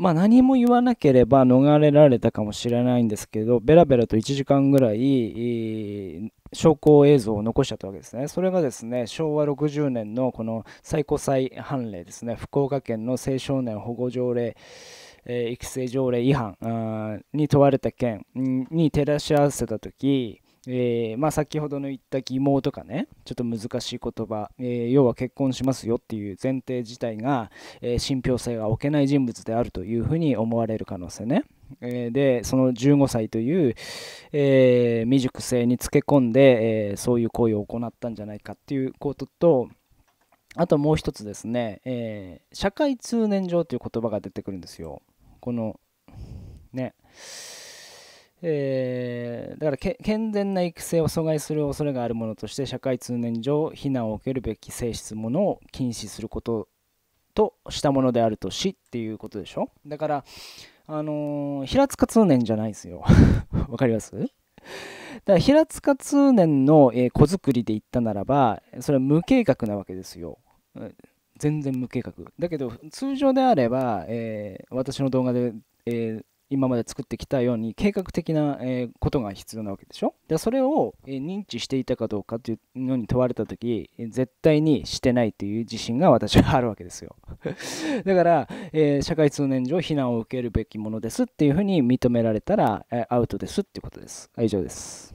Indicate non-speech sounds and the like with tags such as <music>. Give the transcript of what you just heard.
まあ、何も言わなければ逃れられたかもしれないんですけど、ベラベラと1時間ぐらい、証拠映像を残しちゃったわけですね。それがですね、昭和60年のこの最高裁判例ですね、福岡県の青少年保護条例、え育成条例違反に問われた件に照らし合わせたとき、えー、まあ、先ほどの言った疑問とかねちょっと難しい言葉、えー、要は結婚しますよっていう前提自体が、えー、信憑性が置けない人物であるというふうに思われる可能性ね。えー、でその15歳という、え未熟性につけ込んで、えそういう行為を行ったんじゃないかっていうこととあともう一つですね、え社会通念上という言葉が出てくるんですよ。このね。えー、だから健全な育成を阻害する恐れがあるものとして社会通念上避難を受けるべき性質ものを禁止することとしたものであるとしっていうことでしょだからあのー、平塚通念じゃないですよ <laughs> わかりますだから平塚通念の、えー、子作りで言ったならばそれは無計画なわけですよ全然無計画だけど通常であれば、えー、私の動画で、えー、今まで作ってきたように計画的な、えことが必要なわけでしょそれを、え認知していたかどうかというのに問われた時絶対にしてないという自信が私はあるわけですよ <laughs> だから、え社会通念上非難を受けるべきものですっていうふうに認められたら、えアウトですっていうことです以上です